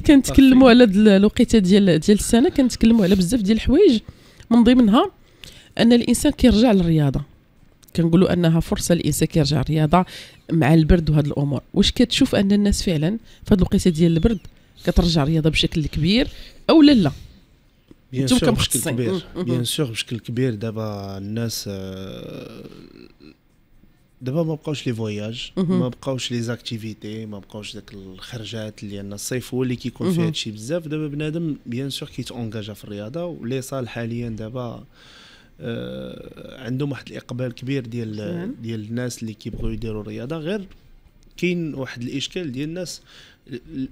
كنتكلموا على الوقيته ديال ديال السنه كنتكلموا على بزاف ديال الحوايج من ضمنها ان الانسان كيرجع للرياضه كنقولوا انها فرصه الانسان كيرجع للرياضه مع البرد وهاد الامور واش كتشوف ان الناس فعلا في هاد الوقيته ديال البرد كترجع الرياضه بشكل كبير او لا لا بيان سور بشكل كبير بيان سور بشكل كبير دابا الناس آه، دابا ما بقاوش لي فواياج ما بقاوش لي زاكتيفيتي ما بقاوش داك الخرجات لان الصيف هو اللي كيكون فيه هادشي بزاف دابا بنادم بيان سور كيتونجاجا في الرياضه ولي صال حاليا دابا آه عندهم واحد الاقبال كبير ديال ديال الناس اللي كيبغيو يديروا الرياضه غير كاين واحد الاشكال ديال الناس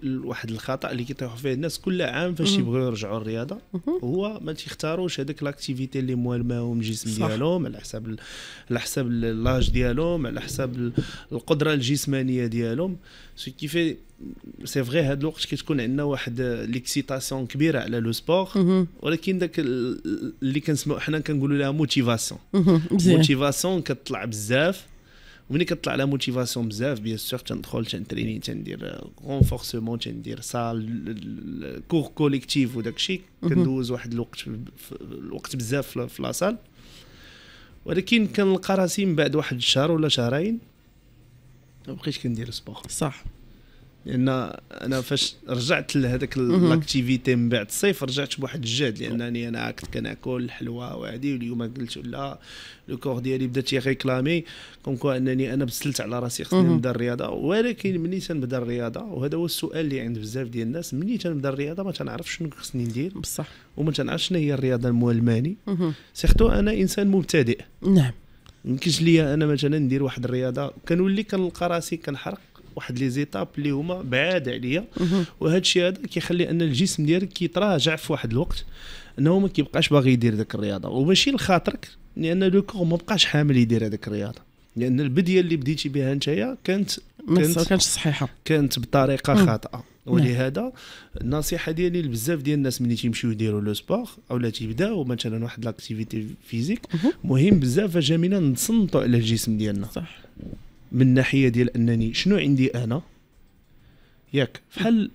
واحد الخطا اللي كيطيحوا فيه الناس كل عام فاش يبغيو يرجعوا للرياضه هو ما تيختاروش هذاك لاكتيفيتي اللي موالماهم الجسم ديالهم على حساب على حساب لاج ديالهم على حساب القدره الجسمانيه ديالهم سو كيفي سي فري هاد الوقت كتكون عندنا واحد ليكسيتاسيون كبيره على لو سبور ولكن داك اللي كنسمعوا حنا كنقولوا لها موتيفاسيون موتيفاسيون كتطلع بزاف ومني كطلع لا موتيفاسيون بزاف بيان سور تندخل تنتريني تندير رونفورسمون euh, تندير سال كور كوليكتيف وداك الشيء كندوز واحد الوقت الوقت بزاف في لاصال ولكن كنلقى راسي من بعد واحد الشهر ولا شهرين ما بقيتش كندير سبور صح لان انا فاش رجعت لهذاك الاكتيفيتي من بعد الصيف رجعت بواحد الجهد لانني انا كنت كناكل الحلوى وهذه واليوم قلت لا لو كور ديالي بدا تيغيكلامي كونكو انني انا بسلت على راسي خصني نبدا الرياضه ولكن مني تنبدا الرياضه وهذا هو السؤال اللي عند بزاف ديال الناس مني تنبدا الرياضه ما تنعرفش شنو خصني ندير بصح وما تنعرفش شنو هي الرياضه المهماني سيختو انا انسان مبتدئ نعم يمكنش ليا انا مثلا ندير واحد الرياضه كنولي كنلقى راسي كنحرق واحد لي زيتاب اللي هما بعاد عليا وهذا الشيء هذا كيخلي ان الجسم ديالك كيتراجع في واحد الوقت انه ما كيبقاش باغي يدير ذاك الرياضه وماشي لخاطرك لان لو كور ما بقاش حامل يدير هذيك الرياضه لان البديه اللي بديتي بها نتايا كانت كانت كانت صحيحه كانت بطريقه خاطئه ولهذا نعم. النصيحه ديالي لبزاف ديال الناس ملي تيمشيو يديروا لو سبور اولا تيبداو مثلا واحد لاكتيفيتي فيزيك مهم بزاف جميلة نصنطوا على الجسم ديالنا صح من ناحيه ديال انني شنو عندي انا ياك فحال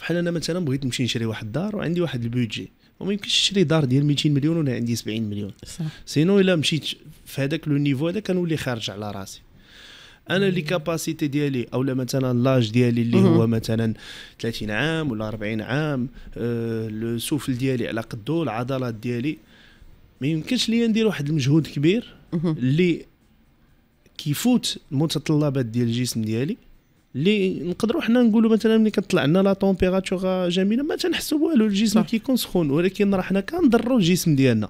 بحال انا مثلا بغيت نمشي نشري واحد الدار وعندي واحد البودجي وما يمكنش تشري دار ديال 200 مليون وانا عندي 70 مليون صح سينو الا مشيت في هذاك لو نيفو هذا كنولي خارج على راسي انا لي كاباسيتي ديالي اولا مثلا لاج ديالي اللي هو مثلا 30 عام ولا 40 عام أه السفل ديالي على قدو العضلات ديالي ما يمكنش ليا ندير واحد المجهود كبير اللي كيفوت المتطلبات ديال الجسم ديالي اللي نقدروا حنا نقولوا مثلا ملي كطلع لنا لا طومبيراتور جميله ما تنحسوا والو الجسم كيكون سخون ولكن راه حنا كنضروا الجسم ديالنا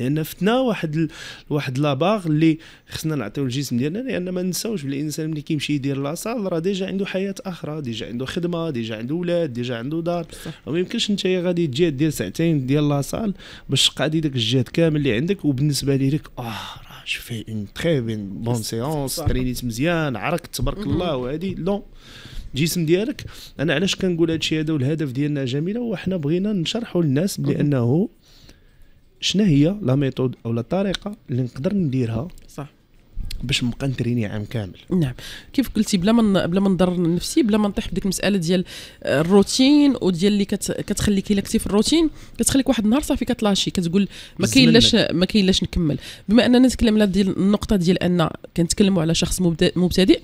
لان فتنا واحد ال... واحد لاباغ اللي خصنا نعطيو الجسم ديالنا لان ما نساوش بلي الانسان ملي كيمشي يدير لاصال راه ديجا عنده حياه اخرى ديجا عنده خدمه ديجا عنده ولاد ديجا عنده دار وما يمكنش انت غادي تجي دير ساعتين ديال لاصال باش تقادي داك الجهد كامل اللي عندك وبالنسبه ليك اه جو في اون تري بون سيونس ترينيت مزيان عرقت تبارك الله وهذه لون الجسم ديالك انا علاش كنقول هذا الشيء هذا والهدف ديالنا جميله هو حنا بغينا نشرحوا للناس بانه شنو هي لا ميثود او الطريقه اللي نقدر نديرها صح باش نبقى نتريني عام كامل نعم كيف قلتي بلا ما بلا ما نضر نفسي بلا ما نطيح بديك المساله ديال آه، الروتين وديال اللي كت... كتخليك الا كنتي في الروتين كتخليك واحد النهار صافي كتلاشي كتقول ما كاين لاش ما كاين لاش نكمل بما اننا نتكلم على ديال النقطه ديال ان كنتكلموا على شخص مبتدئ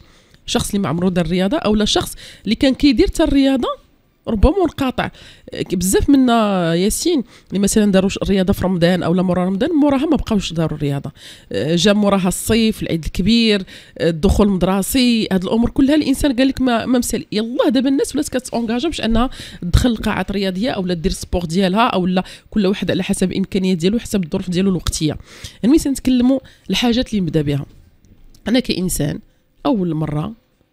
شخص اللي ما عمرو دار الرياضه اولا شخص اللي كان كيدير حتى الرياضه ربما انقطع بزاف منا ياسين اللي مثلا داروا الرياضه في رمضان او مورا رمضان موراها ما بقاوش داروا الرياضه آه، جا موراها الصيف العيد الكبير آه، الدخول المدرسي هاد الامور كلها الانسان قال لك ما ما مسال يلاه دابا الناس ولات كتونجاجا باش انها تدخل لقاعات رياضيه او دير سبور ديالها او لا كل واحد على حسب الامكانيات ديالو حسب الظروف ديالو الوقتيه يعني يعني نتكلموا الحاجات اللي نبدا بها انا كانسان اول مره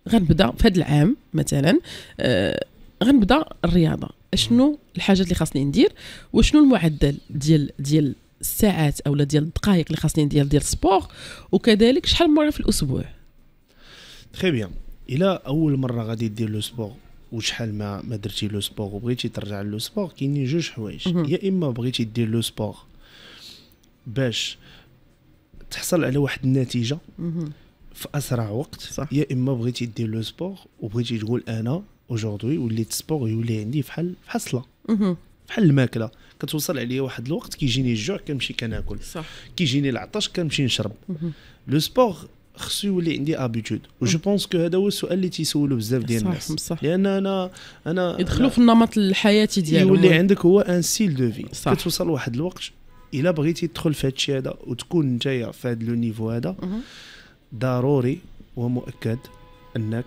غنبدا في هذا العام مثلا أه غنبدا الرياضه شنو الحاجات اللي خاصني ندير وشنو المعدل ديال ديال الساعات اولا ديال الدقائق اللي خاصني ندير ديال السبور وكذلك شحال مره في الاسبوع تري بيان الا اول مره غادي دير لو سبور وشحال ما ما درتي لو سبور وبغيتي ترجع لو سبور كاينين جوج حوايج يا اما بغيتي دير لو سبور باش تحصل على واحد النتيجه في اسرع وقت صح. يا اما بغيتي دير لو سبور وبغيتي تقول انا اجوردي وليت سبور يولي عندي بحال بحال الصلاه بحال الماكله كتوصل عليا واحد الوقت كيجيني الجوع كنمشي كناكل صح كيجيني العطش كنمشي نشرب لو سبور خصو يولي عندي ابيتود وجو بونس كو هذا هو السؤال اللي تيسولو بزاف ديال الناس صح لان انا انا يدخلوا في النمط الحياتي ديالهم يولي عندك هو ان سيل دو في كتوصل واحد الوقت الا بغيتي تدخل في هذا الشيء هذا وتكون نتايا في هذا لو نيفو هذا ضروري ومؤكد انك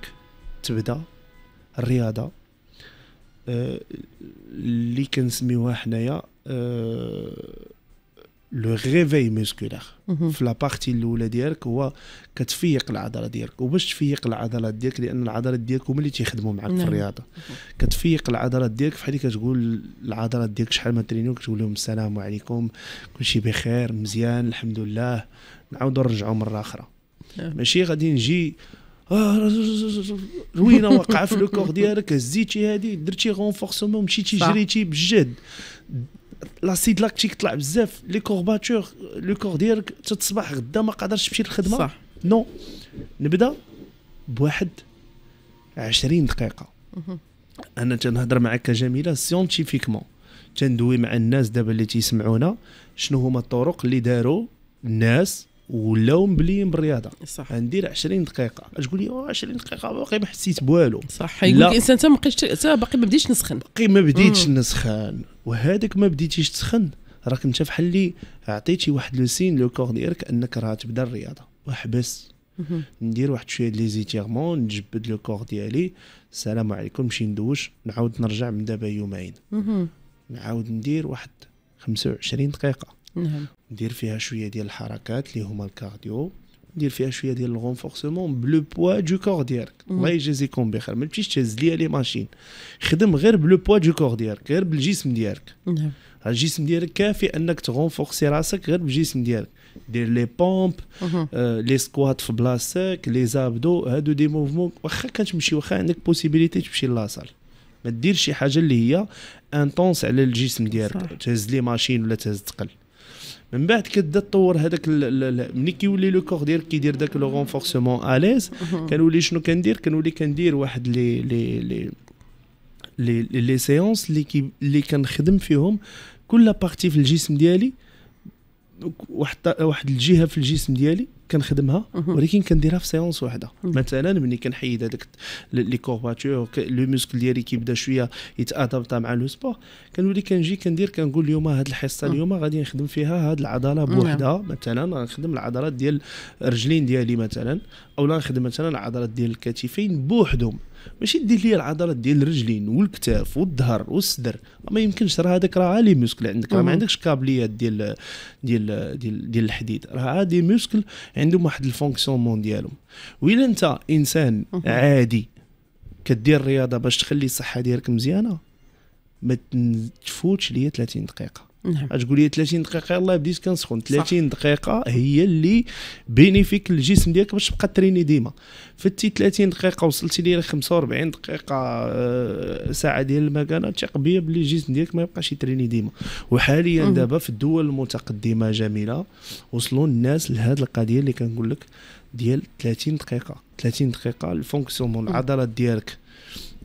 تبدا الرياضه آه، اللي كنسميوها حنايا آه، لو ريفي موسكولار في لابارتي الاولى ديالك هو كتفيق العضله ديالك وباش تفيق العضلات ديالك لان العضلات ديالك هما اللي تيخدموا معاك في نعم. الرياضه كتفيق العضلات ديالك فحال كتقول العضلات ديالك شحال ما ترينيو كتقول لهم السلام عليكم كلشي بخير مزيان الحمد لله نعاودوا نرجعوا مره اخرى نعم. ماشي غادي نجي آه، روينه وقع في لو ديالك هزيتي هذه درتي غونفورسمون مشيتي جريتي بجهد لاسيد لاكتيك طلع بزاف لي كورباتور لو كور ديالك تصبح غدا ما قادرش تمشي للخدمه صح نو نبدا بواحد 20 دقيقه mhm. انا تنهضر معك جميله سيونتيفيكمون تندوي مع الناس دابا اللي تيسمعونا شنو هما الطرق اللي داروا الناس ولاو مبليين بالرياضه صح ندير 20 دقيقه تقول لي 20 دقيقه باقي ما حسيت بوالو صح يقول الانسان حتى ما بقيتش حتى باقي ما بديتش نسخن باقي ما بديتش نسخن وهذاك ما بديتيش تسخن راك انت فحال اللي عطيتي واحد لو سين لو كور ديالك انك راه تبدا الرياضه وحبس ندير واحد شويه لي زيتيرمون نجبد لو كور ديالي السلام عليكم نمشي ندوش نعاود نرجع من دابا يومين نعاود ندير واحد 25 دقيقه نعم ندير فيها شويه ديال الحركات اللي هما الكارديو ندير فيها شويه ديال الغونفورسمون بلو بوا دو كور ديالك الله يجازيكم بخير ما تمشيش تهز ليا لي ماشين خدم غير بلو بوا دو كور ديالك غير بالجسم ديالك نعم. الجسم ديالك كافي انك تغونفورسي راسك غير بالجسم ديالك دير لي بومب آه، لي سكوات في بلاصتك لي زابدو هادو دي موفمون واخا كتمشي واخا عندك بوسيبيليتي تمشي لاصال ما دير شي حاجه اللي هي انتونس على الجسم ديالك تهز لي ماشين ولا تهز تقل من بعد كتبدا تطور هذاك ملي كيولي لو كور ديالك كيدير داك لو رونفورسمون اليز كنولي شنو كندير كنولي كندير واحد لي لي لي لي لي سيونس اللي كي اللي كنخدم فيهم كل بارتي في الجسم ديالي واحد واحد الجهه في الجسم ديالي كنخدمها ولكن كنديرها في سيونس وحده مثلا ملي كنحيد هذاك لي كورباتور لو موسكل ديالي كيبدا شويه يتادابتا مع لو سبور كنولي كنجي كندير كنقول اليوم هاد الحصه اليوم غادي نخدم فيها هاد العضله نعم. بوحدها مثلا غنخدم العضلات ديال الرجلين ديالي مثلا او نخدم مثلا العضلات ديال الكتفين بوحدهم ماشي دير لي العضلات ديال الرجلين والكتاف والظهر والصدر ما يمكنش راه هذاك راه لي موسكل عندك راه ما عندكش كابليات ديال ديال ديال, ديال الحديد راه عادي موسكل عندهم واحد مون ديالهم وإلا انت انسان عادي كدير الرياضه باش تخلي الصحه ديالك مزيانه ما تفوتش ليا 30 دقيقه نعم تقول لي 30 دقيقه يلاه بديت كنسخن 30 دقيقه هي اللي بينيفيك للجسم ديالك باش تبقى تريني ديما فتي 30 دقيقه وصلتي لي 45 دقيقه آه، ساعه ديال المكانه تيق بيا بلي الجسم ديالك ما يبقاش يتريني ديما وحاليا دابا في الدول المتقدمه جميله وصلوا الناس لهاد القضيه اللي كنقول لك ديال 30 دقيقه 30 دقيقه الفونكسيون العضلات ديالك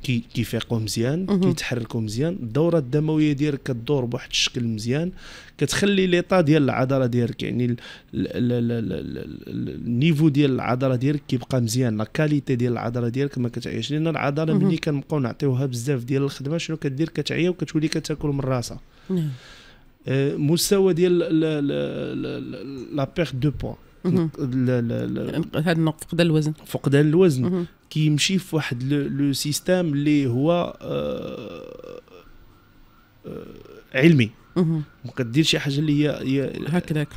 كي كيفيقوا مزيان كيتحركوا مزيان الدوره الدمويه ديالك كدور بواحد الشكل مزيان كتخلي ليطا ديال العضله ديالك يعني النيفو ديال العضله ديالك كيبقى مزيان لا كاليتي ديال العضله ديالك ما كتعياش لان العضله ملي كنبقاو نعطيوها بزاف ديال الخدمه شنو كدير كتعيا وكتولي كتاكل من راسها مستوى ديال لا بيغ دو بوان هذا فقدان الوزن فقدان الوزن كيمشي في واحد لو سيستام اللي هو آه آه علمي ما كدير شي حاجه اللي هي هكذاك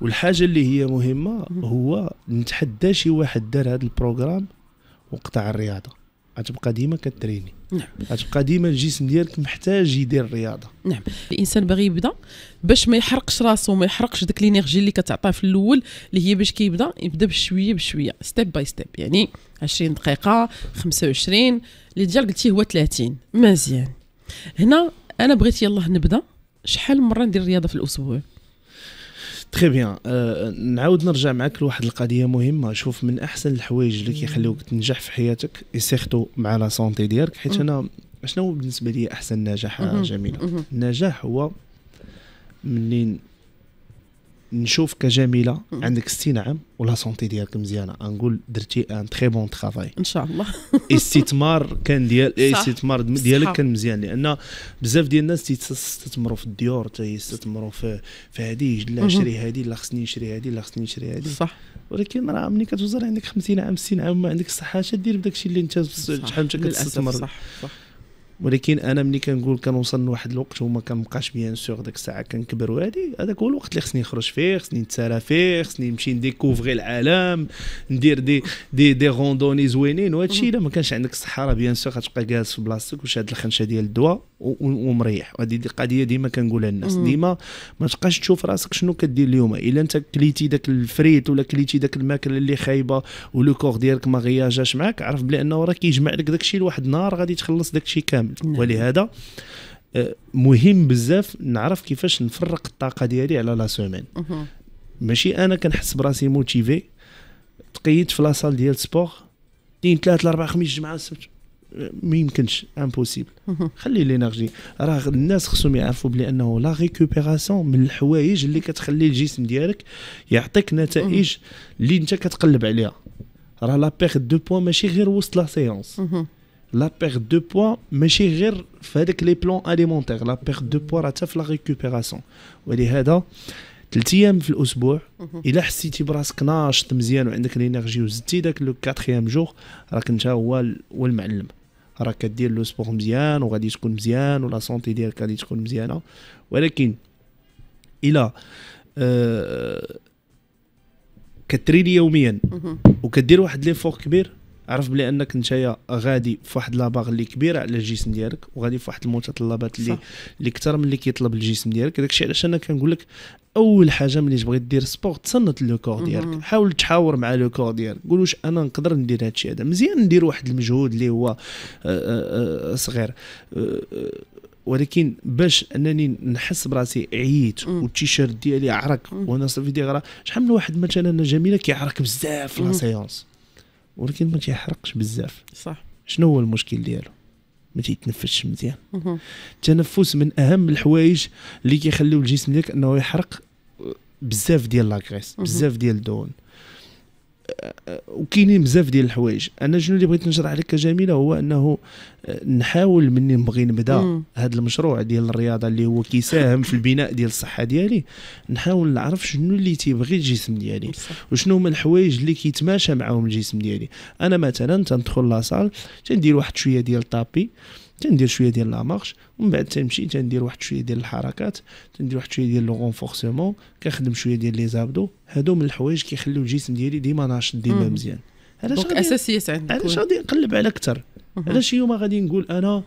والحاجه اللي هي مهمه هو نتحدى شي واحد دار هذا البروغرام وقطع الرياضه غتبقى ديما كتريني نعم غتبقى ديما الجسم ديالك محتاج يدير الرياضه نعم الانسان باغي يبدا باش ما يحرقش راسو ما يحرقش ديك لينيرجي اللي كتعطاه في الاول اللي هي باش كيبدا يبدا بشويه بشويه ستيب باي ستيب يعني 20 دقيقه 25 اللي ديجا قلتي هو 30 مزيان هنا انا بغيت يلاه نبدا شحال مره ندير الرياضه في الاسبوع تري بيان أه نعاود نرجع معك لواحد القضيه مهمه شوف من احسن الحوايج اللي كيخليوك تنجح في حياتك سيرتو مع لا سونتي ديالك حيت انا شنو بالنسبه لي احسن نجاح جميله النجاح هو منين نشوف كجميله عندك 60 عام ولا سونتي ديالك مزيانه نقول درتي ان تري بون ترافاي ان شاء الله الاستثمار كان ديال الاستثمار إيه، ديالك كان مزيان لان بزاف ديال الناس تيستثمروا في الديور تيستثمروا في في هذه لا شري هذه لا خصني نشري هذه لا خصني نشري هذه صح ولكن راه ملي كتوصل عندك 50 عام 60 عام ما عندك الصحه اش دير بداك الشيء اللي انت شحال انت كتستثمر صح صح ولكن انا ملي كنقول كنوصل لواحد الوقت وما كنبقاش بيان سور ديك الساعه كنكبر وهادي هذاك هو الوقت اللي خصني نخرج فيه خصني نتسارى فيه خصني نمشي نديكوفري العالم ندير دي دي دي روندوني زوينين وهذا الشيء الا ما كانش عندك الصحه راه بيان سور غتبقى جالس في بلاصتك وشاد الخنشه ديال الدواء ومريح وهذه دي قضيه ديما كنقولها للناس ديما ما تبقاش تشوف راسك شنو كدير اليوم الا انت كليتي داك الفريت ولا كليتي داك الماكله اللي خايبه ولو كور ديالك ما غياجاش معاك عرف بلي انه راه كيجمع لك داك الشيء لواحد النهار غادي تخلص داك الشيء كامل كامل نعم. ولهذا آه، مهم بزاف نعرف كيفاش نفرق الطاقه ديالي على لا سومين ماشي انا كنحس براسي موتيفي تقيد في لاصال ديال سبور اثنين ثلاثه الاربع خميس جمعه السبت ما يمكنش امبوسيبل خلي لينرجي راه الناس خصهم يعرفوا بلي انه لا ريكوبيراسيون من الحوايج اللي كتخلي الجسم ديالك يعطيك نتائج اللي انت كتقلب عليها راه لا بيغ دو بوان ماشي غير وسط لا سيونس لا بيرت دو بوا ماشي غير في هذاك لي بلون اليمونتيغ لا بيرت دو بوا راه حتى في لا ريكوبيراسيون ولهذا ثلاث ايام في الاسبوع الا حسيتي براسك ناشط مزيان وعندك لينيرجي وزدتي داك لو كاتخيام جور راك انت هو هو المعلم راك كدير لو سبور مزيان وغادي تكون مزيان ولا سونتي ديالك غادي تكون مزيانه ولكن الى آه كتريني يوميا وكدير واحد ليفور كبير عرف بلي انك نتايا غادي فواحد لاباغ اللي كبيره على الجسم ديالك وغادي فواحد المتطلبات اللي اللي اكثر من اللي كيطلب الجسم ديالك داكشي علاش انا كنقول لك اول حاجه ملي تبغي دير سبور تصنت لو كور ديالك حاول تحاور مع لو كور ديالك قول واش انا نقدر ندير هذا الشيء هذا مزيان ندير واحد المجهود اللي هو آه، آه، آه، صغير ولكن باش انني نحس براسي عييت والتيشيرت ديالي عرق وانا صافي دي غرا شحال من واحد مثلا جميله كيعرق بزاف لا سيونس ولكن ما تيحرقش بزاف صح شنو هو المشكل ديالو ما تيتنفسش مزيان التنفس من اهم الحوايج اللي كيخليو الجسم ديالك انه يحرق بزاف ديال لاكريس بزاف ديال الدهون وكاينين بزاف ديال الحوايج انا شنو اللي بغيت نشرح لك جميله هو انه آه، نحاول مني نبغي نبدا هذا المشروع ديال الرياضه اللي هو كيساهم في البناء ديال الصحه ديالي نحاول نعرف شنو اللي تيبغي الجسم ديالي وشنو هما الحوايج اللي كيتماشى معاهم الجسم ديالي انا مثلا تندخل لاصال تندير واحد شويه ديال طابي تندير شويه ديال لا مارش ومن بعد تنمشي تندير واحد شويه ديال الحركات تندير واحد شويه ديال لو غونفورسمون كنخدم شويه ديال لي زابدو هادو من الحوايج كيخليو الجسم ديالي ديما ناشط ديما مزيان علاش غادي اساسيات عندك علاش غادي نقلب على اكثر علاش اليوم غادي نقول انا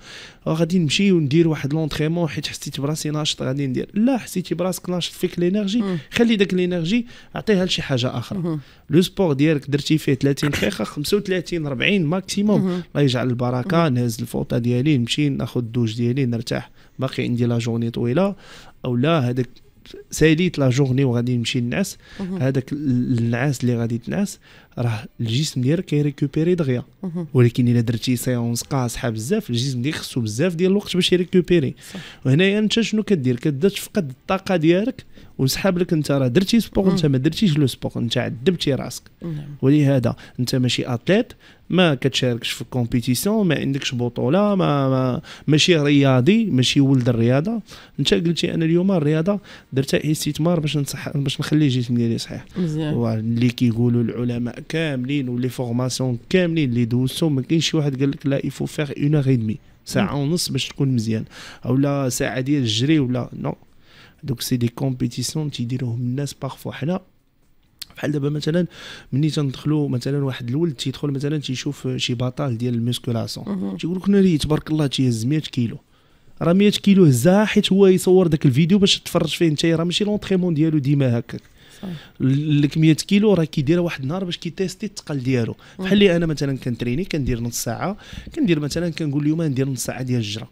غادي نمشي وندير واحد لونتريمون حيت حسيت براسي ناشط غادي ندير لا حسيتي براسك ناشط فيك لينيرجي خلي داك لينيرجي اعطيها لشي حاجه اخرى لو سبور ديالك درتي فيه 30 دقيقه 35 40 ماكسيموم الله يجعل البركه نهز الفوطه ديالي نمشي ناخذ الدوش ديالي نرتاح باقي عندي لا جورني طويله او لا هذاك ساليت لا جورني وغادي نمشي نعس هذاك النعاس اللي غادي تنعس راه الجسم ديالك كيريكوبيري دغيا ولكن الا درتي سيونس قاصحه بزاف الجسم ديالك خصو بزاف ديال الوقت باش يريكوبيري وهنايا انت شنو كدير كدير تفقد الطاقه ديالك وسحاب لك انت راه درتي سبور انت ما درتيش لو سبور انت عذبتي راسك نعم. ولهذا انت ماشي اتليت ما كتشاركش في كومبيتيسيون ما عندكش بطوله ما, ما ماشي رياضي ماشي ولد الرياضه انت قلتي انا اليوم الرياضه درتها استثمار باش نصح باش نخلي الجسم ديالي صحيح اللي كيقولوا العلماء كاملين ولي فورماسيون كاملين اللي دوزتهم ما كاينش شي واحد قال لك لا يفو فيغ اون اور ساعه ونص باش تكون مزيان اولا ساعه ديال الجري ولا نو no. دوك سي دي كومبيتيسيون تيديروهم الناس بارفو حنا بحال دابا مثلا ملي تندخلوا مثلا واحد الولد تيدخل مثلا تيشوف شي باطال ديال الميسكولاسيون تيقول لك ناري تبارك الله تيهز 100 كيلو راه 100 كيلو هزاها حيت هو يصور داك الفيديو باش تفرج فيه انت راه ماشي لونطريمون ديالو ديما هكاك لك 100 كيلو راه كيديرها واحد النهار باش كيتيستي الثقل ديالو بحال اللي انا مثلا كنتريني كندير نص ساعه كندير مثلا كنقول اليوم ندير نص ساعه ديال الجره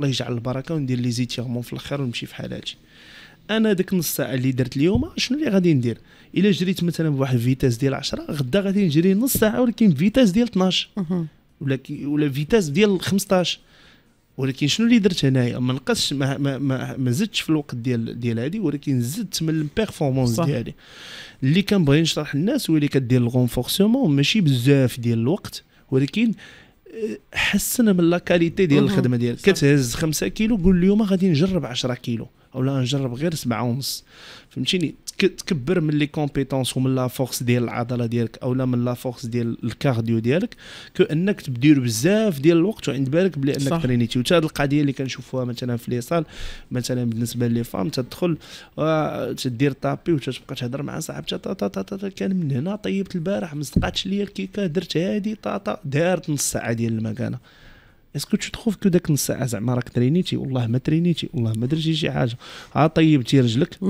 الله يجعل البركه وندير لي زيتيغمون في الاخر ونمشي في حالاتي انا ديك نص ساعه اللي درت اليوم شنو اللي غادي ندير الا جريت مثلا بواحد الفيتاس ديال 10 غدا غادي نجري نص ساعه ولكن فيتاس ديال 12 ولا ولا فيتاس ديال 15 ولكن شنو اللي درت هنايا ما نقصش ما ما ما, ما زدتش في الوقت ديال ديال هادي ولكن زدت من البيرفورمانس ديالي اللي كنبغي نشرح للناس هو اللي كدير الغونفورسمون ماشي بزاف ديال الوقت ولكن حسن من لاكاليتي ديال الخدمه ديالك كتهز 5 كيلو قول اليوم غادي نجرب 10 كيلو ولا نجرب غير سبعة ونص فهمتيني تكبر من لي كومبيتونس ومن لا فورس ديال العضله ديالك اولا من لا فورس ديال الكارديو ديالك كو انك تدير بزاف ديال الوقت وعند بالك بلي انك ترينيتي وتا هاد القضيه اللي كنشوفوها مثلا في ليصال مثلا بالنسبه لي فام تدخل آه، تدير طابي وتبقى تهضر مع صاحبتها تا تا تا تا كان من هنا طيبت البارح ما صدقاتش ليا الكيكه درت هادي تا تا دارت نص ساعه ديال المكانه اسكو تو تروف كو داك نص ساعه زعما راك ترينيتي والله ما ترينيتي والله ما درتي شي حاجه عا طيبتي رجلك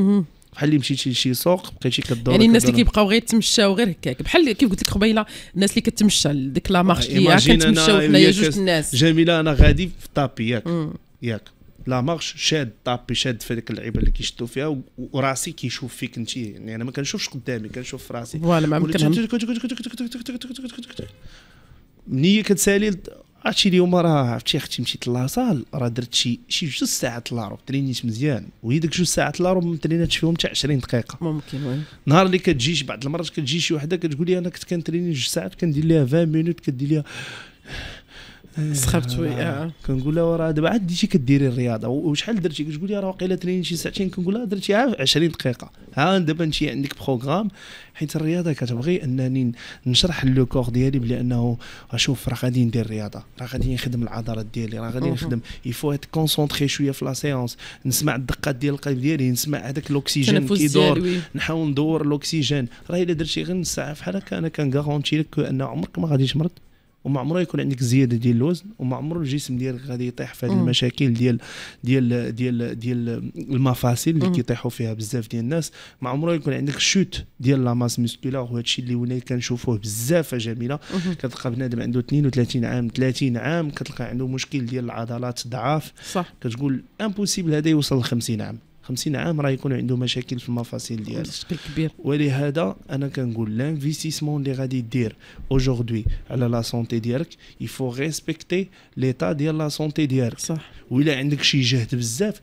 بحال اللي مشيتي لشي سوق بقيتي كدور يعني الناس اللي كيبقاو غير يتمشاو غير هكاك بحال كيف قلت لك قبيله الناس اللي كتمشى ديك لا مارش اللي كنتمشاو حنايا جوج الناس جميله انا غادي في طابي ياك ياك لا مارش شاد طابي شاد في هذيك اللعيبه اللي كيشدوا فيها وراسي كيشوف فيك انت يعني انا ما كنشوفش قدامي كنشوف في راسي فوالا ما ممكن مني كتسالي عرفتي اليوم راه عرفتي اختي مشيت لاصال راه درت شي شي جوج ساعات لاروب ترينيت مزيان وهي ديك جوج ساعات لاروب ما تريناتش فيهم حتى 20 دقيقه ممكن وي نهار اللي كتجي بعض المرات كتجي شي وحده كتقول لي انا كنت كنتريني جوج ساعات كندير ليها 20 مينوت كدير ليها إيه، سخبت آه، شويه آه. كنقول لها راه دابا عاد بديتي كديري الرياضه وشحال درتي كتقول لي راه واقيلا ترين شي ساعتين كنقول لها درتي 20 دقيقه ها دابا انت عندك بروغرام حيت الرياضه كتبغي انني نشرح لو كور ديالي بلي انه شوف راه غادي ندير الرياضه راه غادي نخدم العضلات ديالي راه غادي نخدم يفو ات كونسونطري شويه في لا سيونس نسمع الدقات ديال القلب ديالي نسمع هذاك الاكسجين كيدور نحاول ندور الاكسجين راه الا درتي غير نص ساعه فحال هكا انا كنغارونتي لك انه عمرك ما غاديش مرض وما عمره يكون عندك زياده ديال الوزن وما عمره الجسم ديالك غادي يطيح في هذه المشاكل ديال ديال ديال ديال المفاصل اللي كيطيحوا فيها بزاف ديال الناس ما عمره يكون عندك شوت ديال لا ماس مسكولار وهذا الشيء اللي ولا كنشوفوه بزاف جميله كتلقى بنادم عنده 32 عام 30 عام كتلقى عنده مشكل ديال العضلات ضعاف صح كتقول امبوسيبل هذا يوصل ل 50 عام 50 عام راه يكون عنده مشاكل في المفاصل ديالو بشكل كبير ولهذا انا كنقول لانفيستيسمون اللي غادي دير اوجوردي على لا سونتي ديالك يفو ريسبكتي ليتا ديال لا سونتي ديالك صح ولا عندك شي جهد بزاف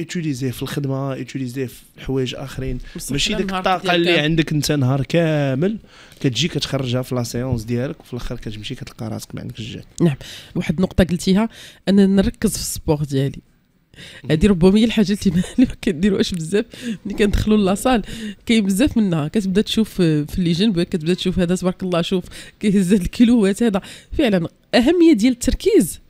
اتوليزيه في الخدمه اتوليزيه في حوايج اخرين ماشي ديك الطاقه اللي عندك انت نهار كامل كتجي كتخرجها في لا سيونس ديالك وفي الاخر كتمشي كتلقى راسك ما عندكش الجهد نعم واحد النقطه قلتيها انا نركز في السبور ديالي هذه ربما هي الحاجه اللي ما كنديروهاش بزاف ملي كندخلوا لاصال كاين بزاف منها كتبدا تشوف آه، في اللي جنبك كتبدا تشوف هذا تبارك الله شوف كيهز الكيلوات هذا فعلا اهميه ديال التركيز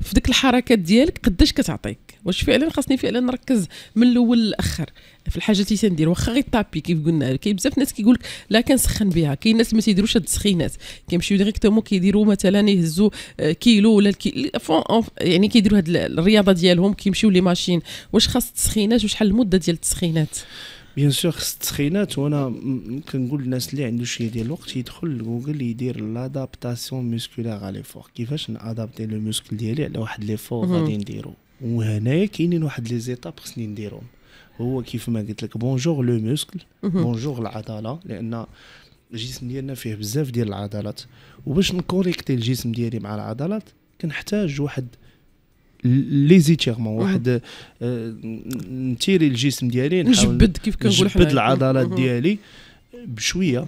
في ديك الحركات ديالك قداش كتعطي واش فعلا خاصني فعلا نركز من الاول للاخر في الحاجه اللي تندير واخا غير طابي كيف قلنا كاين بزاف ناس كيقول لك لا كنسخن بها كاين ناس ما تيديروش هاد التسخينات كيمشيو ديريكتومون كيديروا مثلا يهزوا آه، كيلو ولا الكيلو يعني كيديروا هاد الرياضه ديالهم كيمشيو لي ماشين واش خاص التسخينات وشحال المده ديال التسخينات بيان سور خص التسخينات وانا كنقول للناس اللي عنده شويه ديال الوقت يدخل لجوجل يدير لادابتاسيون موسكولار على ليفور كيفاش نادابتي لو موسكل ديالي على واحد ليفور غادي نديرو وهنايا كاينين واحد لي زيتاب خصني نديرهم هو كيف ما قلت لك بونجور لو موسكل بونجور العضله لان الجسم ديالنا فيه بزاف ديال العضلات وباش نكوريكتي الجسم ديالي مع العضلات كنحتاج واحد لي زيتيرمون واحد آه، نتيري الجسم ديالي نجبد كيف كنقول نجبد العضلات ديالي بشويه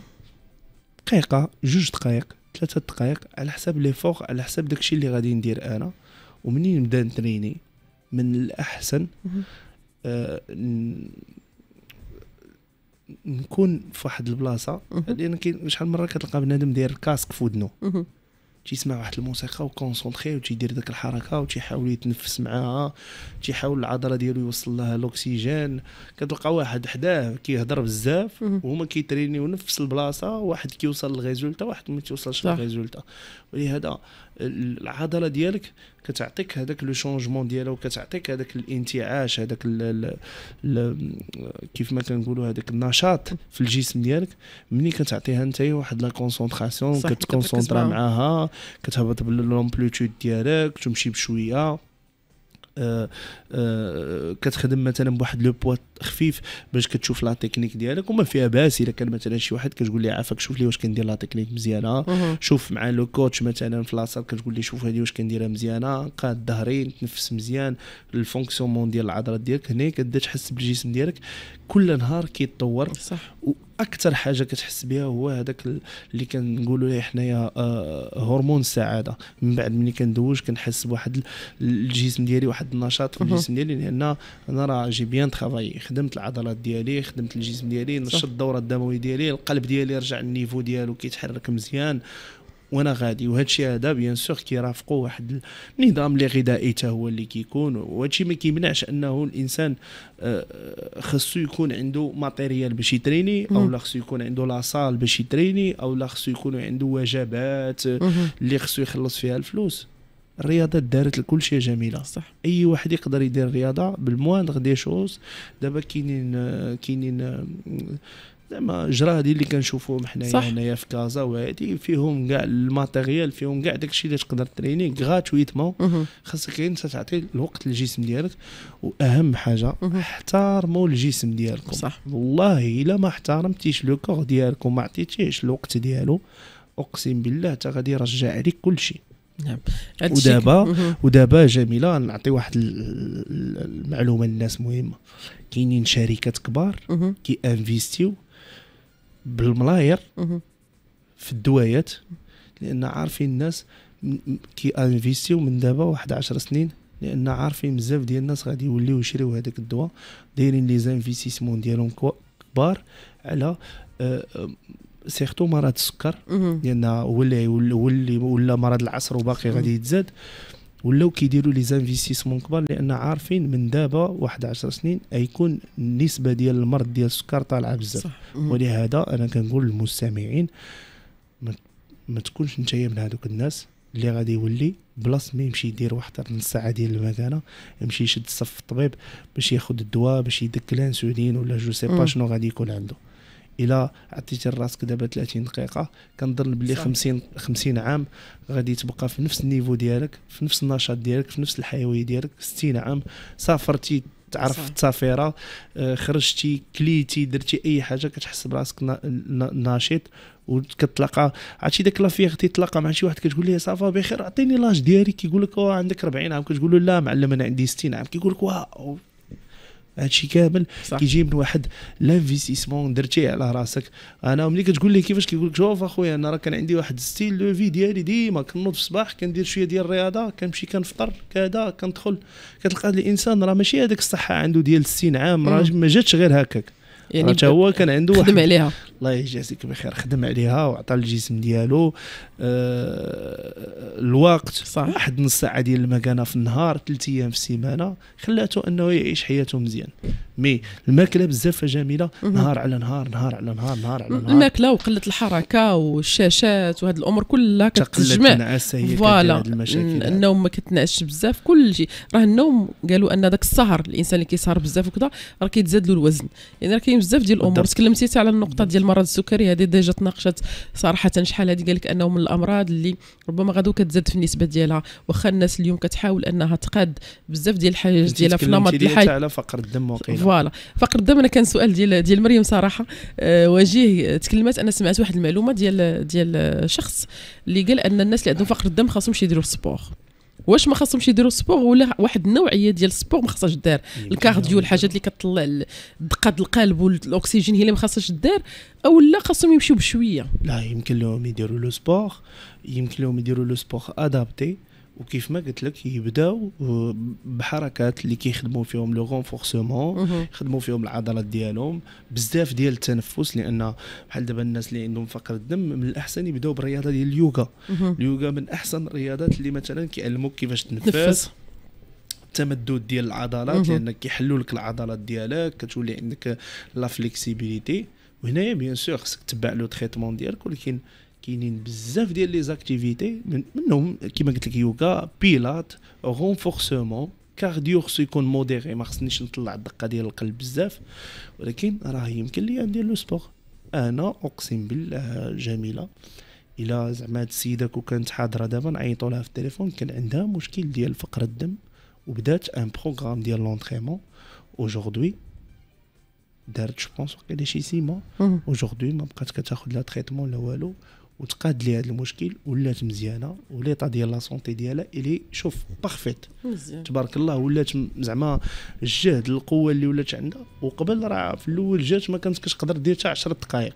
دقيقه جوج دقائق ثلاثه دقائق على حساب لي فوق على حساب داكشي اللي غادي ندير انا ومنين نبدا نتريني من الاحسن آه نكون في واحد البلاصه لان كاين شحال من مره كتلقى بنادم داير الكاسك في ودنه تيسمع واحد الموسيقى وكونسونتري وتيدير داك الحركه وتيحاول يتنفس معاها تيحاول العضله ديالو يوصل لها الاكسجين كتلقى واحد حداه كيهضر بزاف وهما كيترينيو نفس البلاصه واحد كيوصل للريزولتا واحد ما توصلش للريزولتا ولهذا العضله ديالك كتعطيك هذاك لو شونجمون ديالها وكتعطيك هذاك الانتعاش هذاك كيف ما كنقولوا هذاك النشاط في الجسم ديالك ملي كتعطيها انت واحد لا كونسونطراسيون كتكونسونطرا معاها كتهبط باللومبلوتود ديالك تمشي بشويه آه آه كتخدم مثلا بواحد لو بوا خفيف باش كتشوف لا تكنيك ديالك وما فيها باس الا كان مثلا شي واحد كتقول لي عافاك شوف لي واش كندير لا تكنيك مزيانه شوف مع لو كوتش مثلا في لاصال كتقول لي شوف هذه واش كنديرها مزيانه قاد ظهري نتنفس مزيان مون ديال العضلات ديالك هنا كتبدا تحس بالجسم ديالك كل نهار كيتطور صح اكثر حاجه كتحس بها هو هذاك اللي كنقولوا ليه حنايا آه، هرمون السعاده من بعد ملي كندوج كنحس بواحد الجسم ديالي واحد النشاط في الجسم ديالي لان انا راه جي بيان ترافاي خدمت العضلات ديالي خدمت الجسم ديالي نشط الدوره الدمويه ديالي القلب ديالي رجع النيفو ديالو كيتحرك مزيان وانا غادي وهذا الشيء هذا بيان سور كيرافقوا واحد النظام اللي غذائي حتى هو اللي كيكون وهذا الشيء ما كيمنعش انه الانسان آه، آه، خصو يكون عنده ماتيريال باش يتريني او لا خصو يكون عنده لاصال باش يتريني او لا خصو يكون عنده وجبات اللي آه، خصو يخلص فيها الفلوس الرياضه دارت لكل شيء جميله صح اي واحد يقدر يدير الرياضه بالمواندغ دي شوز دابا كاينين كاينين زعما جرا هذه اللي كنشوفوهم حنايا هنايا في كازا وهادي فيهم كاع الماتيريال فيهم كاع داكشي اللي تقدر تريني غاتويتمون خاصك غير انت تعطي الوقت للجسم ديالك واهم حاجه احترموا الجسم ديالكم صح والله الا ما احترمتيش لو كور ديالكم ما عطيتيهش الوقت ديالو اقسم بالله حتى غادي يرجع عليك كل شيء نعم ودابا ودابا جميله نعطي واحد المعلومه للناس مهمه كاينين شركات كبار كي انفيستيو بالملاير في الدوايات لان عارفين الناس كي انفيستيو من دابا واحد 10 سنين لان عارفين بزاف ديال الناس غادي يوليو يشريو هذاك الدواء دايرين لي زانفيستيسمون ديالهم كبار على آه، آه، سيرتو مرض السكر لان هو اللي ولا مرض العصر وباقي غادي يتزاد ولاو كيديروا لي زانفيستيسمون كبار لان عارفين من دابا واحد 10 سنين غيكون النسبه ديال المرض ديال السكر طالعه بزاف ولهذا انا كنقول للمستمعين ما تكونش نتايا من هذوك الناس اللي غادي يولي بلاص ما يمشي يدير واحد نص ساعه ديال المكانه يمشي يشد صف الطبيب باش ياخذ الدواء باش يدك لانسولين ولا جو سي با شنو غادي يكون عنده الى عطيتي راسك دابا 30 دقيقه كنظن بلي 50 50 عام غادي تبقى في نفس النيفو ديالك في نفس النشاط ديالك في نفس الحيويه ديالك 60 عام سافرتي تعرف السفيره خرجتي كليتي درتي اي حاجه كتحس براسك ناشط وكتلاقى عرفتي داك لافيغ تيتلاقى مع شي واحد كتقول ليه صافا بخير عطيني لاج ديالي كيقول لك عندك 40 عام كتقول له لا معلم انا عندي 60 عام كيقول لك واو هادشي كامل كيجي من واحد لانفيستيسمون درتيه على راسك انا ملي كتقول لي كيفاش كيقول لك شوف اخويا انا راه كان عندي واحد ستيل لو في ديالي ديما كنوض في الصباح كندير شويه ديال الرياضه كنمشي كنفطر كذا كندخل كتلقى الانسان راه ماشي هذاك الصحه عنده ديال 60 عام راه ما جاتش غير هكاك يعني حتى هو كان عنده واحد عليها الله يجازيك بخير خدم عليها وعطى الجسم ديالو آه، الوقت صح واحد نص ساعه ديال المكانه في النهار ثلاث ايام في السيمانه خلاته انه يعيش حياته مزيان مي الماكله بزاف جميله نهار على نهار نهار على نهار نهار على نهار الماكله وقله الحركه والشاشات وهاد الامور كلها كتجمع فوالا النوم ما كتنعش بزاف كل شيء راه النوم قالوا ان داك السهر الانسان اللي كيسهر بزاف وكذا راه كيتزاد له الوزن يعني راه كاين بزاف ديال الامور تكلمتي على النقطه ديال مرض السكري هذه ديجا تناقشت صراحه شحال هذه قال لك انه من الامراض اللي ربما غادو كتزاد في النسبه ديالها واخا الناس اليوم كتحاول انها تقاد بزاف ديال الحاجات ديالها في نمط الحياه على فقر الدم وقيله فوالا فقر الدم انا كان سؤال ديال ديال مريم صراحه أه وجيه تكلمت انا سمعت واحد المعلومه ديال ديال شخص اللي قال ان الناس اللي عندهم فقر الدم خاصهم يديروا السبور واش ما خاصهمش يديروا سبور ولا واحد النوعيه ديال السبور ما خاصهاش دار الكارديو الحاجات اللي كتطلع دقه القلب والاكسجين هي اللي ما خاصهاش دار او لا خاصهم يمشيو بشويه لا يمكن لهم يديروا لو سبور يمكن لهم يديروا لو سبور ادابتي وكيف ما قلت لك يبداو آه، بحركات اللي كيخدموا فيهم لو رونفورسمون يخدموا فيهم العضلات ديالهم بزاف ديال التنفس لان بحال دابا الناس اللي عندهم فقر الدم من الاحسن يبداو بالرياضه ديال اليوغا اليوغا من احسن الرياضات اللي مثلا كيعلموك كيفاش تنفس التمدد ديال العضلات لانك كيحلوا لك العضلات ديالك كتولي عندك لا فليكسيبيليتي وهنايا بيان سور خصك تبع لو تريتمون ديالك ولكن كاينين بزاف ديال لي زاكتيفيتي من منهم كيما قلت لك يوغا بيلات رونفورسمون كارديو خصو يكون موديري ما خصنيش نطلع الدقه ديال القلب بزاف ولكن راه يمكن لي ندير لو سبور انا اقسم بالله جميله الى زعما هاد السيده كو كانت حاضره دابا نعيطوا لها في التليفون كان عندها مشكل ديال فقر الدم وبدات ان بروغرام ديال لونتريمون اوجوردي دارت جو بونس وقيله شي سيمون اوجوردي ما بقات كتاخد لا تريتمون لا والو وتقاد لي هذا المشكل ولات مزيانه وليطا ديال لا سونتي ديالها الي شوف بارفيت تبارك الله ولات زعما الجهد القوه اللي ولات عندها وقبل راه في الاول جات ما كانت كتقدر دير حتى 10 دقائق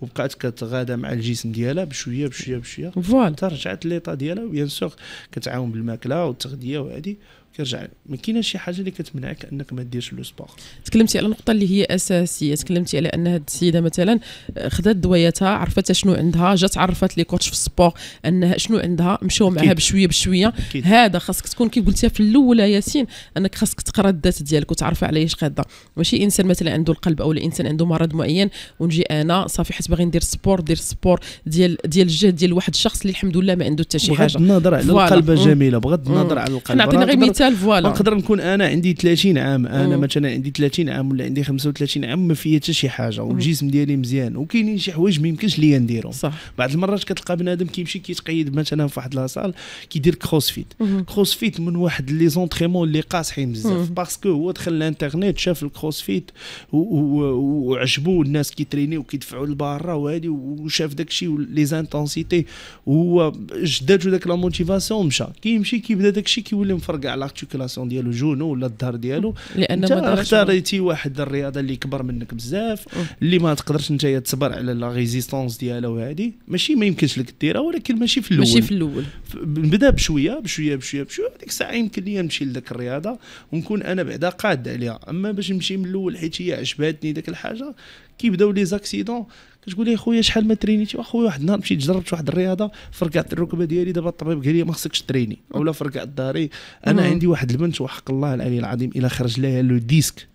وبقات كتغادى مع الجسم ديالها بشويه بشويه بشويه فوالا رجعت ليطا ديالها بيان سور كتعاون بالماكله والتغذيه وهذه كيرجع ما كاينش شي حاجه اللي كتمنعك انك ما ديرش لو سبور تكلمتي على النقطه اللي هي اساسيه تكلمتي على ان هذه السيده مثلا خذات دويتها عرفت شنو عندها جات عرفت لي كوتش في السبور انها شنو عندها مشاو معها بشويه بشويه أكيد. هذا خاصك تكون كي قلتيها في الاول ياسين انك خاصك تقرا الذات ديالك وتعرف على ايش قاده ماشي انسان مثلا عنده القلب او الانسان عنده مرض معين ونجي انا صافي حيت باغي ندير سبور دير سبور ديال ديال الجهد ديال واحد الشخص اللي الحمد لله ما عنده حتى شي حاجه بغض النظر على القلب جميله بغض النظر على القلب كابيتال فوالا نقدر نكون انا عندي 30 عام انا مثلا عندي 30 عام ولا عندي 35 عام ما فيا حتى شي حاجه والجسم ديالي مزيان وكاينين شي حوايج ما يمكنش ليا نديرهم صح بعض المرات كتلقى بنادم كيمشي كيتقيد مثلا في واحد لاصال كيدير كروسفيت كروسفيت من واحد لي زونتريمون اللي قاصحين بزاف باسكو هو دخل الانترنيت شاف الكروسفيت وعجبو الناس كيتريني وكيدفعوا لبرا وهادي وشاف داكشي لي زانتونسيتي هو جداتو داك لا موتيفاسيون مشى كيمشي كيبدا داكشي كيولي مفرقع على لارتيكولاسيون ديالو جونو ولا الظهر ديالو لان ما اختاريتي واحد الرياضه اللي كبر منك بزاف اللي ما تقدرش انت تصبر على لا ريزيستونس ديالها وهذه ماشي ما يمكنش لك ديرها ولكن ماشي في الاول ماشي في الاول نبدا بشويه بشويه بشويه بشويه ديك الساعه يمكن لي نمشي لذاك الرياضه ونكون انا بعدا قاد عليها اما باش نمشي من الاول حيت هي عجباتني ديك الحاجه كيبداو لي زاكسيدون كتقول لي خويا شحال ما ترينيتي واخويا واحد النهار مشيت جربت واحد الرياضه فرقعت الركبه ديالي دابا الطبيب قال لي ما خصكش تريني ولا فرقعت داري انا مم. عندي واحد البنت وحق الله العلي العظيم الا خرج لها لو ديسك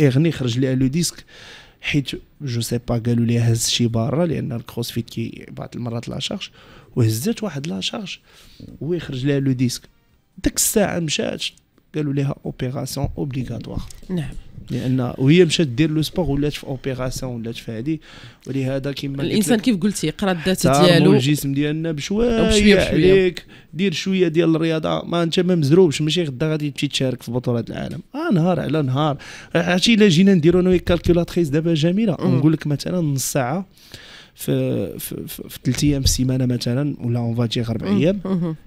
اغني خرج لها لو ديسك حيت جو سي با قالوا لي هز شي برا لان الكروسفيت كي بعض المرات لا شارج وهزات واحد لا شارج ويخرج لها لو ديسك ديك الساعه مشات قالوا لها اوبيراسيون اوبليغاتوار نعم لان وهي مشات دير لو سبور ولات في اوبيراسيون ولات في هذه ولهذا كما الانسان كيف قلتي يقرا الداتا ديالو الجسم ديالنا بشويه عليك دير شويه ديال الرياضه ما انت ما مزروبش ماشي غدا غادي تمشي تشارك في بطولات العالم آه نهار على نهار عرفتي الا جينا نديرو انا كالكولاتريس دابا جميله نقول لك مثلا نص ساعه في في, في ثلاث ايام في السيمانه مثلا ولا اون فادير اربع ايام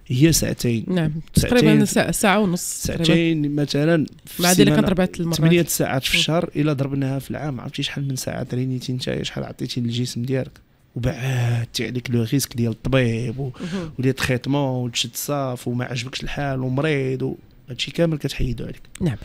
هي ساعتين نعم تقريبا ساعه ونص ساعتين مثلا مع ذلك كنضربات المرات ثمانية ساعات في الشهر الا ضربناها في العام عرفتي شحال من ساعه رينيتي انت شحال عطيتي للجسم ديالك وبعدتي عليك لو ريسك ديال الطبيب وديال تريتمون وتشد صاف وما عجبكش الحال ومريض هادشي كامل كتحيدو عليك نعم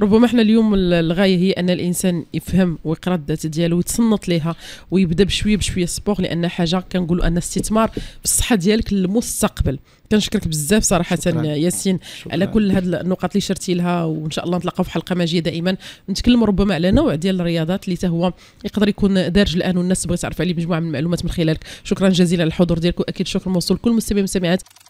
ربما احنا اليوم الغايه هي ان الانسان يفهم ويقرا الذات ديالو ويتصنت ليها ويبدا بشويه بشويه السبور لان حاجه كنقولوا ان استثمار في الصحه ديالك للمستقبل كنشكرك بزاف صراحه شكرا. ياسين شكرا. على كل هاد النقاط اللي شرتي لها وان شاء الله نتلاقاو في حلقه ماجيه دائما نتكلم ربما على نوع ديال الرياضات اللي هو يقدر يكون دارج الان والناس بغيت تعرف عليه مجموعه من المعلومات من خلالك شكرا جزيلا على الحضور ديالك واكيد شكر موصول كل مستمعي المستمعات